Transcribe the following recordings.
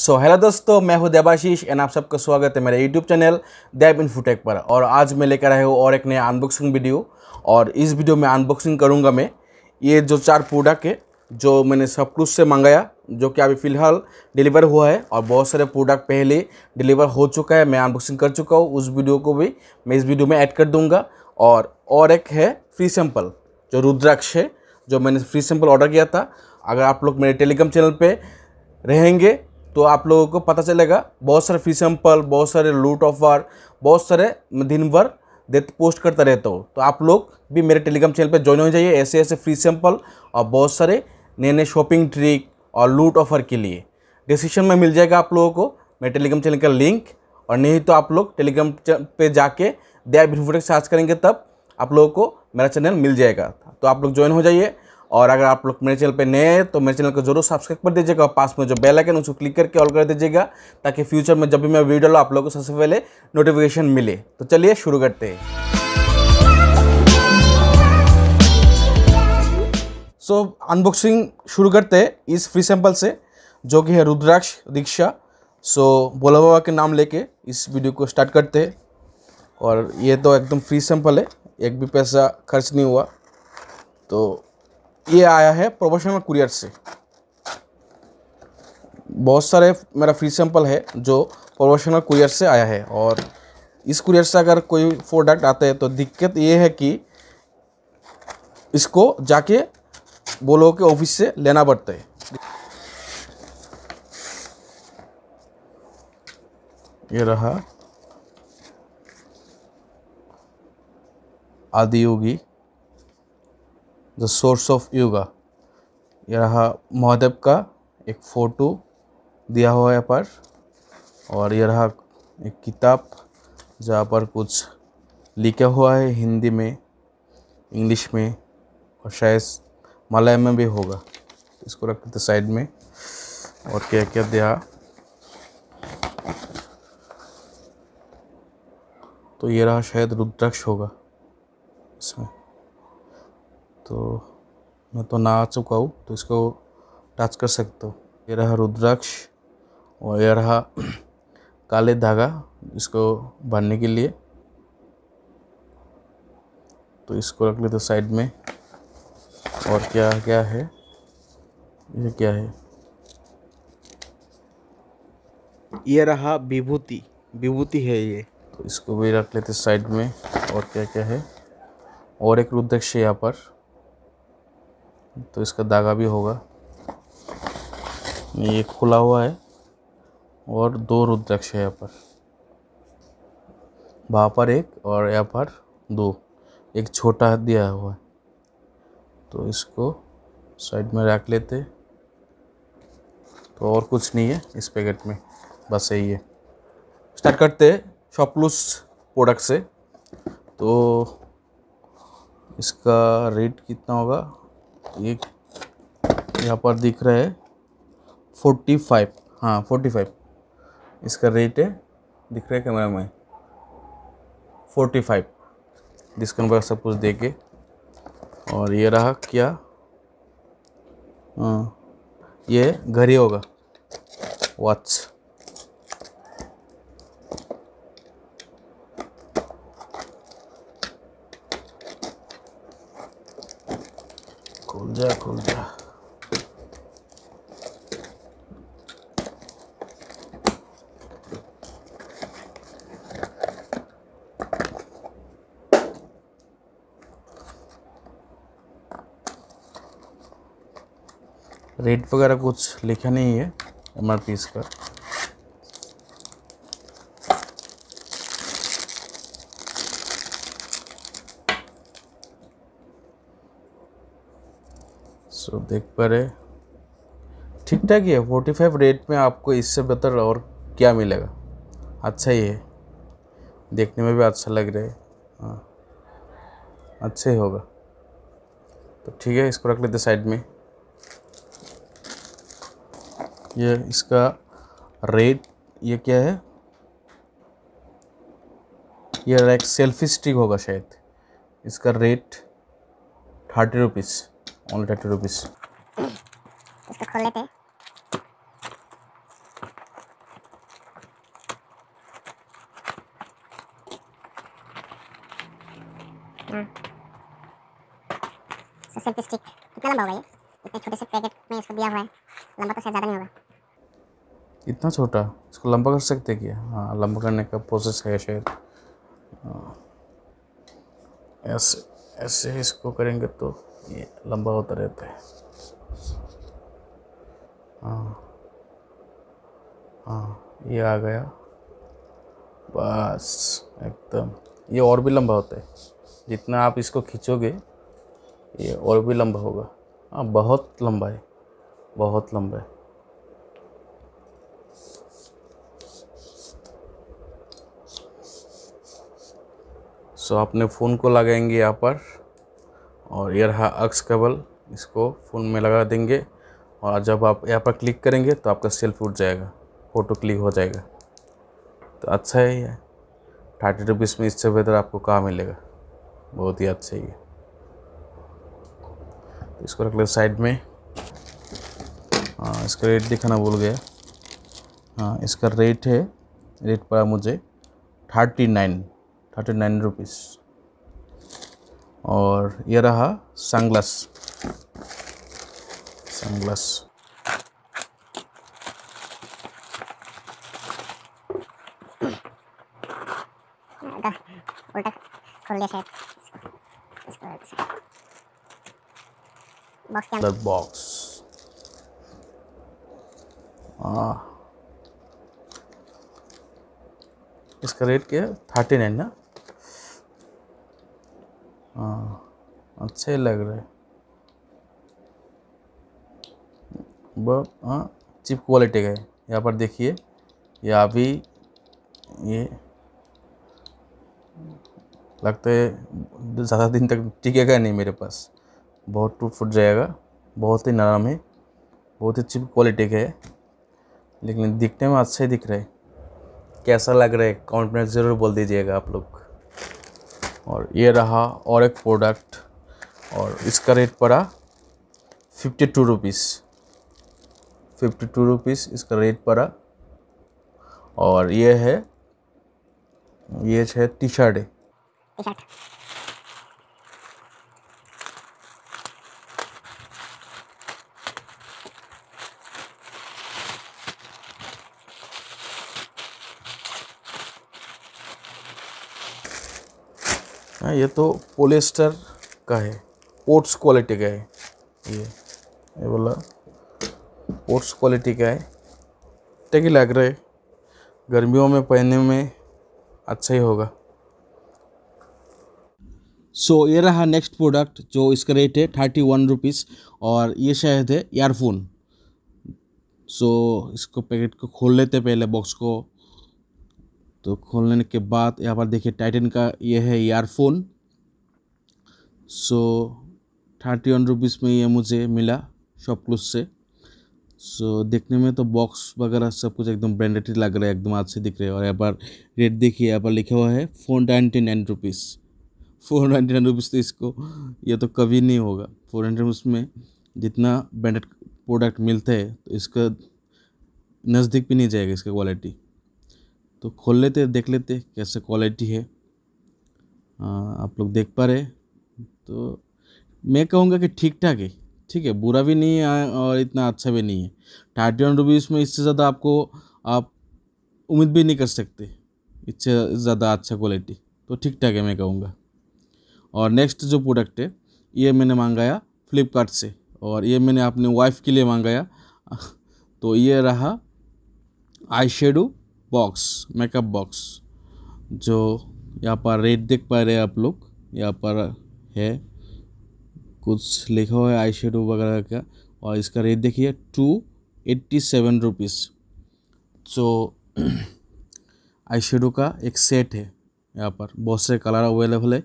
सो so, hello दोस्तों मैं हूं देवाशीष एंड आप सबका स्वागत है मेरे यूट्यूब चैनल देव इन्फोटेक पर और आज मैं लेकर आया हूं और एक नया अनबॉक्सिंग वीडियो और इस वीडियो में अनबॉक्सिंग करूंगा मैं ये जो चार प्रोडक्ट है जो मैंने सब कुछ से मंगाया जो कि अभी फ़िलहाल डिलीवर हुआ है और बहुत सारे प्रोडक्ट पहले डिलीवर हो चुका है मैं अनबॉक्सिंग कर चुका हूँ उस वीडियो को भी मैं इस वीडियो में ऐड कर दूँगा और और एक है फ्री सैम्पल जो रुद्राक्ष है जो मैंने फ्री सैम्पल ऑर्डर किया था अगर आप लोग मेरे टेलीग्राम चैनल पर रहेंगे तो आप लोगों को पता चलेगा बहुत सारे फ्री सैम्पल बहुत सारे लूट ऑफ वार बहुत सारे दिन भर देते पोस्ट करता रहता हूँ तो आप लोग भी मेरे टेलीग्राम चैनल पर ज्वाइन हो जाइए ऐसे ऐसे फ्री सैम्पल और बहुत सारे नए नए शॉपिंग ट्रिक और लूट ऑफर के लिए डिस्क्रिप्शन में मिल जाएगा आप लोगों को मेरे टेलीग्राम चैनल का लिंक और नहीं तो आप लोग टेलीग्राम पे जाके दया भीफोटेक सर्च करेंगे तब आप लोगों को मेरा चैनल मिल जाएगा तो आप लोग ज्वाइन हो जाइए और अगर आप लोग मेरे चैनल पे नए हैं तो मेरे चैनल को जरूर सब्सक्राइब कर दीजिएगा और पास में जो बेल आइकन उसको क्लिक करके ऑल कर दीजिएगा ताकि फ्यूचर में जब भी मैं वीडियो लो आप लोगों को सबसे पहले नोटिफिकेशन मिले तो चलिए शुरू करते हैं सो अनबॉक्सिंग शुरू करते हैं इस फ्री सैंपल से जो कि है रुद्राक्ष दीक्षा सो भोला बाबा के नाम लेके इस वीडियो को स्टार्ट करते हैं और ये तो एकदम फ्री सैंपल है एक भी पैसा खर्च नहीं हुआ तो ये आया है प्रोफेशनल कुरियर से बहुत सारे मेरा फ्री सैंपल है जो प्रोफेशनल कुरियर से आया है और इस कुरियर से अगर कोई प्रोडक्ट आते हैं तो दिक्कत ये है कि इसको जाके बोलो के ऑफिस से लेना पड़ता है ये रहा Adi Yogi the source of yoga यह रहा महादेव का एक फ़ोटो दिया हुआ है यहाँ पर और यह रहा एक किताब जहाँ पर कुछ लिखा हुआ है हिंदी में इंग्लिश में और शायद मलय में भी होगा इसको रखते थे साइड में और क्या क्या दिया तो ये रहा शायद रुद्राक्ष होगा इसमें तो मैं तो ना आ चुका हूँ तो इसको टच कर सकते हो ये रहा रुद्राक्ष और यह रहा काले धागा इसको भरने के लिए तो इसको रख लेते साइड में और क्या क्या है ये क्या है ये रहा विभूति विभूति है ये तो इसको भी रख लेते साइड में और क्या क्या है और एक रुद्राक्ष यहाँ पर तो इसका धागा भी होगा ये खुला हुआ है और दो रुद्राक्ष है यहाँ पर वहाँ पर एक और यहाँ पर दो एक छोटा दिया हुआ है तो इसको साइड में रख लेते तो और कुछ नहीं है इस पैकेट में बस यही है स्टार्ट करते हैं शॉपलूस प्रोडक्ट से तो इसका रेट कितना होगा ये यहाँ पर दिख रहा है फोर्टी फाइव हाँ फोर्टी फाइव इसका रेट है दिख रहा है कैमरा में फोर्टी फाइव डिस्काउंट वगैरह सब कुछ देके और ये रहा क्या हाँ ये घर ही होगा वॉच Дякую. रेट वगैरह कुछ लिखा नहीं है एम आर पी इसका सो देख पा रहे ठीक ठाक ही है फोर्टी फाइव रेट में आपको इससे बेहतर और क्या मिलेगा अच्छा ही है देखने में भी अच्छा लग रहा है हाँ अच्छा ही होगा तो ठीक है इसको रख लेते साइड में ये इसका रेट ये क्या है ये एक सेल्फी स्टिक होगा शायद इसका rate thirty rupees only thirty rupees इसको खोल लेते हैं सेल्फी स्टिक कितना लंबा होगा ये इतने छोटे से पैकेट में इसको दिया हुआ है लंबा तो शायद ज़्यादा नहीं होगा इतना छोटा इसको लंबा कर सकते क्या हाँ लंबा करने का प्रोसेस है शायद हाँ। ऐसे ऐसे इसको करेंगे तो ये लंबा होता रहता है हाँ हाँ ये आ गया बस एकदम ये और भी लंबा होता है जितना आप इसको खींचोगे ये और भी लंबा होगा हाँ बहुत लंबा है बहुत लंबा है सो so, अपने फ़ोन को लगाएंगे यहाँ पर और ये रहा अक्स केबल इसको फ़ोन में लगा देंगे और जब आप यहाँ पर क्लिक करेंगे तो आपका सेल्फ उठ जाएगा फ़ोटो क्लिक हो जाएगा तो अच्छा है ये थर्टी रुपीज़ में इससे बेहतर आपको कहाँ मिलेगा बहुत ही अच्छा ही है तो इसको रख लेते साइड में हाँ इसका रेट दिखाना भूल गया हाँ इसका रेट है रेट पड़ा मुझे thirty nine thirty nine rupees और ये रहा सनग्लास सनग्लास बॉक्स इसका रेट क्या है थर्टी नाइन ना हाँ अच्छे लग रहे बहुत हाँ चिप क्वालिटी का है यहाँ पर देखिए यह अभी ये लगता है ज़्यादा दिन तक टिकेगा नहीं मेरे पास बहुत टूट फूट जाएगा बहुत ही नरम है बहुत ही चिप क्वालिटी का है लेकिन दिखने में अच्छे दिख रहे कैसा लग रहा है कमेंट में ज़रूर बोल दीजिएगा आप लोग और ये रहा और एक प्रोडक्ट और इसका रेट पड़ा fifty two rupees fifty two rupees इसका रेट पड़ा और ये है ये है टी शर्ट है हाँ ये तो पोलेस्टर का है पोर्ट्स क्वालिटी का है ये ये बोला पोर्ट्स क्वालिटी का है टेकी लग रहा है गर्मियों में पहनने में अच्छा ही होगा सो so, ये रहा नेक्स्ट प्रोडक्ट जो इसका रेट है थर्टी वन रुपीज़ और ये शायद है एयरफोन सो so, इसको पैकेट को खोल लेते पहले बॉक्स को तो खोलने के बाद यहाँ पर देखिए टाइटन का ये है earphone so thirty one rupees में ये मुझे मिला शॉप क्लूज से सो so, देखने में तो बॉक्स वगैरह सब कुछ एकदम ब्रांडेड ही लग रहा है एकदम अच्छे दिख रहे हैं और यहाँ पर रेट देखिए यहाँ पर लिखा हुआ है four ninety nine rupees four ninety nine rupees तो इसको ये तो कभी नहीं होगा फोर हंड्रेड रुपीज़ में जितना ब्रांडेड प्रोडक्ट मिलते हैं तो इसका नज़दीक भी नहीं जाएगा इसका क्वालिटी तो खोल लेते देख लेते कैसे क्वालिटी है आ, आप लोग देख पा रहे तो मैं कहूँगा कि ठीक ठाक है ठीक है बुरा भी नहीं है और इतना अच्छा भी नहीं है थर्टी वन रुपीज़ में इससे ज़्यादा आपको आप उम्मीद भी नहीं कर सकते इससे ज़्यादा अच्छा क्वालिटी तो ठीक ठाक है मैं कहूँगा और नेक्स्ट जो प्रोडक्ट है ये मैंने मंगाया फ्लिपकार्ट से और ये मैंने अपने वाइफ के लिए मंगाया तो ये रहा eye shadow box makeup box जो यहाँ पर रेट देख पा रहे हैं आप लोग यहाँ पर है कुछ लिखा हुआ है आई शेडो वगैरह का और इसका रेट देखिए टू एट्टी सेवन रुपीज़ जो आई शेडो का एक सेट है यहाँ पर बहुत से कलर अवेलेबल है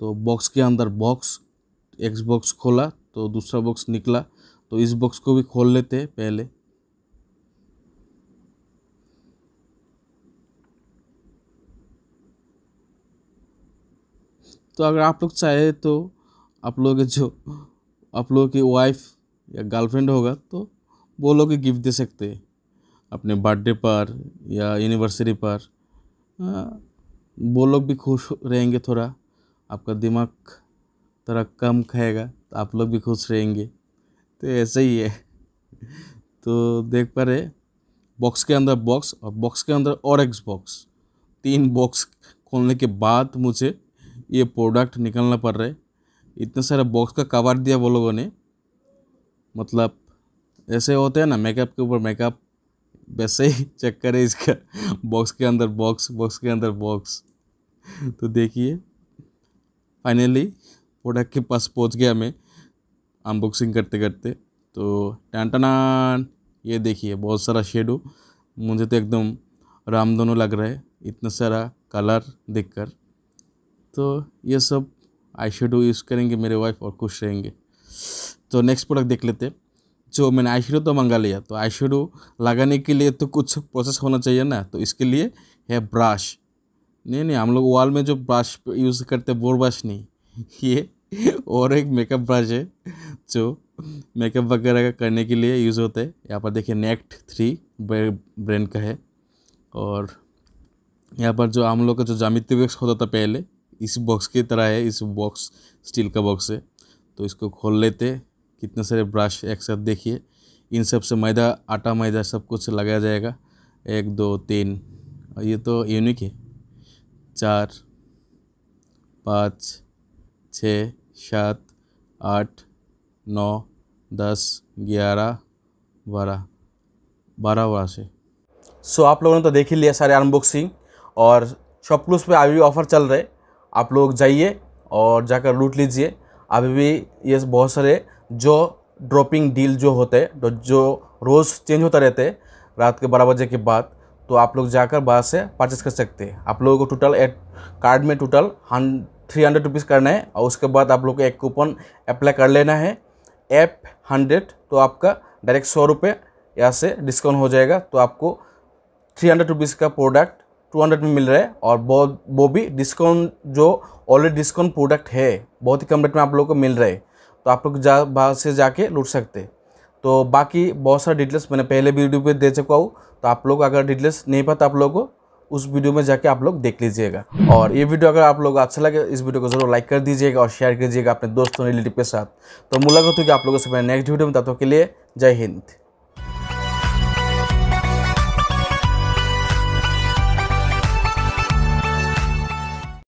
तो बॉक्स के अंदर बॉक्स एक्स बॉक्स खोला तो दूसरा बॉक्स निकला तो इस बॉक्स को भी खोल लेते हैं पहले तो अगर आप लोग चाहे तो आप लोग के जो आप लोगों की वाइफ या गर्लफ्रेंड होगा तो वो लोग गिफ्ट दे सकते हैं अपने बर्थडे पर या एनिवर्सरी पर हाँ, वो लोग भी खुश रहेंगे थोड़ा आपका दिमाग थोड़ा कम खाएगा तो आप लोग भी खुश रहेंगे तो ऐसे ही है तो देख पा रहे बॉक्स के अंदर बॉक्स और बॉक्स के अंदर और एक्स बॉक्स तीन बॉक्स खोलने के बाद मुझे ये प्रोडक्ट निकलना पड़ रहा है इतना सारा बॉक्स का कवर दिया वो लोगों ने मतलब ऐसे होते हैं ना मेकअप के ऊपर मेकअप वैसे ही चक्कर है इसका बॉक्स के अंदर बॉक्स बॉक्स के अंदर बॉक्स तो देखिए फाइनली प्रोडक्ट के पास पहुंच गया मैं अनबॉक्सिंग करते करते तो टन ये देखिए बहुत सारा शेडो मुझे तो एकदम रामधनु लग रहा है इतना सारा कलर देखकर तो ये सब आई शेडो यूज़ करेंगे मेरे वाइफ और खुश रहेंगे तो नेक्स्ट प्रोडक्ट देख लेते जो मैंने आई शेडो तो मंगा लिया तो आई शेडो लगाने के लिए तो कुछ प्रोसेस होना चाहिए ना तो इसके लिए है ब्रश नहीं नहीं हम लोग वॉल में जो ब्रश यूज़ करते हैं वो ब्रश नहीं ये और एक मेकअप ब्रश है जो मेकअप वगैरह करने के लिए यूज़ होता है यहाँ पर देखिए नेक्ट थ्री ब्रांड का है और यहाँ पर जो हम लोग का जो जामित्री वेक्स होता था पहले इस बॉक्स की तरह है इस बॉक्स स्टील का बॉक्स है तो इसको खोल लेते कितने सारे ब्रश एक साथ देखिए इन सब से मैदा आटा मैदा सब कुछ लगाया जाएगा एक दो तीन ये तो यूनिक है चार पाँच छः सात आठ नौ दस ग्यारह बारह बारह बारह से सो so, आप लोगों ने तो देख ही लिया सारे अनबॉक्सिंग और शॉपक्लूज़ पे अभी ऑफ़र चल रहे आप लोग जाइए और जाकर लूट लीजिए अभी भी ये बहुत सारे जो ड्रॉपिंग डील जो होते हैं जो रोज़ चेंज होता रहते रात के बारह बजे के बाद तो आप लोग जाकर बाहर से परचेस कर सकते हैं आप लोगों को टोटल एट कार्ड में टोटल हन थ्री हंड्रेड रुपीज़ करना है और उसके बाद आप लोग को एक कूपन अप्लाई कर लेना है ऐप हंड्रेड तो आपका डायरेक्ट सौ रुपये यहाँ से डिस्काउंट हो जाएगा तो आपको थ्री हंड्रेड रुपीज़ का प्रोडक्ट 200 में मिल रहा है और बहुत वो भी डिस्काउंट जो ऑलरेडी डिस्काउंट प्रोडक्ट है बहुत ही कम रेट में आप लोगों को मिल रहा है तो आप लोग जा बाहर से जाके लूट सकते तो बाकी बहुत सारे डिटेल्स मैंने पहले वीडियो पे दे चुका हूँ तो आप लोग अगर डिटेल्स नहीं पता आप लोगों को उस वीडियो में जाके आप लोग देख लीजिएगा और ये वीडियो अगर आप लोग अच्छा लगे इस वीडियो को जरूर लाइक कर दीजिएगा और शेयर कीजिएगा अपने दोस्तों रिलेटिव के साथ तो मुलाकात होगी आप लोगों से मैं नेक्स्ट वीडियो में तत्व के लिए जय हिंद